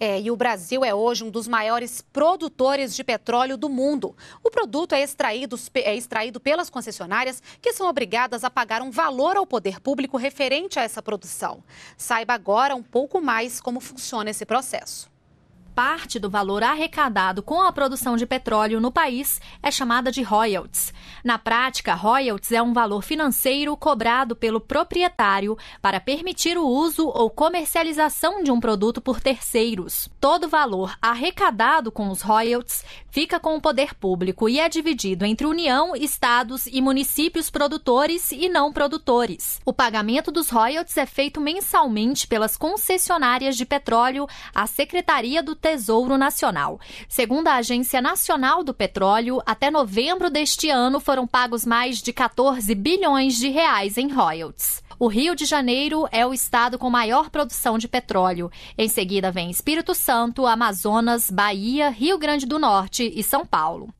É, e o Brasil é hoje um dos maiores produtores de petróleo do mundo. O produto é extraído, é extraído pelas concessionárias, que são obrigadas a pagar um valor ao poder público referente a essa produção. Saiba agora um pouco mais como funciona esse processo parte do valor arrecadado com a produção de petróleo no país é chamada de royalties. Na prática, royalties é um valor financeiro cobrado pelo proprietário para permitir o uso ou comercialização de um produto por terceiros. Todo valor arrecadado com os royalties fica com o poder público e é dividido entre União, estados e municípios produtores e não produtores. O pagamento dos royalties é feito mensalmente pelas concessionárias de petróleo à Secretaria do Tesouro Nacional. Segundo a Agência Nacional do Petróleo, até novembro deste ano foram pagos mais de 14 bilhões de reais em royalties. O Rio de Janeiro é o estado com maior produção de petróleo. Em seguida vem Espírito Santo, Amazonas, Bahia, Rio Grande do Norte e São Paulo.